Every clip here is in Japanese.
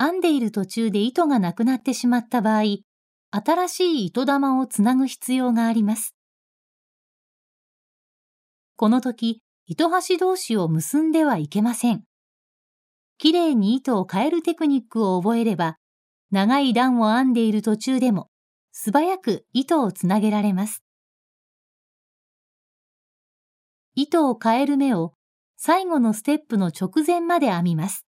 編んでいる途中で糸がなくなってしまった場合、新しい糸玉をつなぐ必要があります。この時、糸端同士を結んではいけません。きれいに糸を変えるテクニックを覚えれば、長い段を編んでいる途中でも、素早く糸をつなげられます。糸を変える目を最後のステップの直前まで編みます。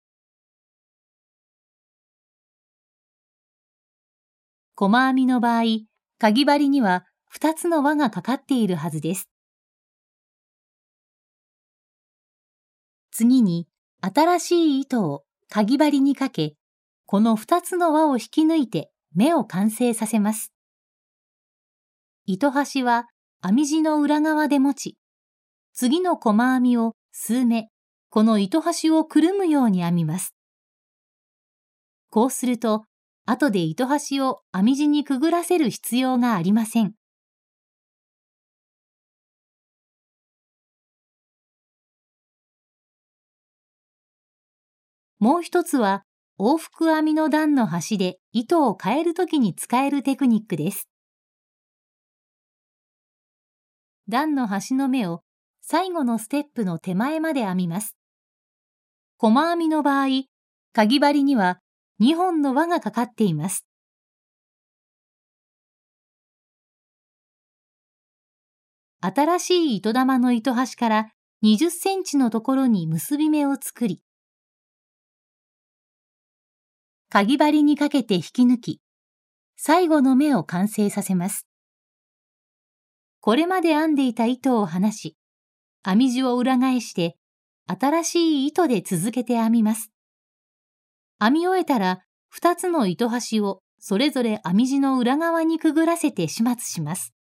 細編みの場合、かぎ針には2つの輪がかかっているはずです。次に、新しい糸をかぎ針にかけ、この2つの輪を引き抜いて目を完成させます。糸端は編み地の裏側で持ち、次の細編みを数目、この糸端をくるむように編みます。こうすると、後で糸端を編み地にくぐらせる必要がありません。もう一つは往復編みの段の端で糸を変えるときに使えるテクニックです。段の端の目を最後のステップの手前まで編みます。細編みの場合、かぎ針には2本の輪がかかっています。新しい糸玉の糸端から20センチのところに結び目を作り、かぎ針にかけて引き抜き、最後の目を完成させます。これまで編んでいた糸を離し、編み地を裏返して、新しい糸で続けて編みます。編み終えたら2つの糸端をそれぞれ編み地の裏側にくぐらせて始末します。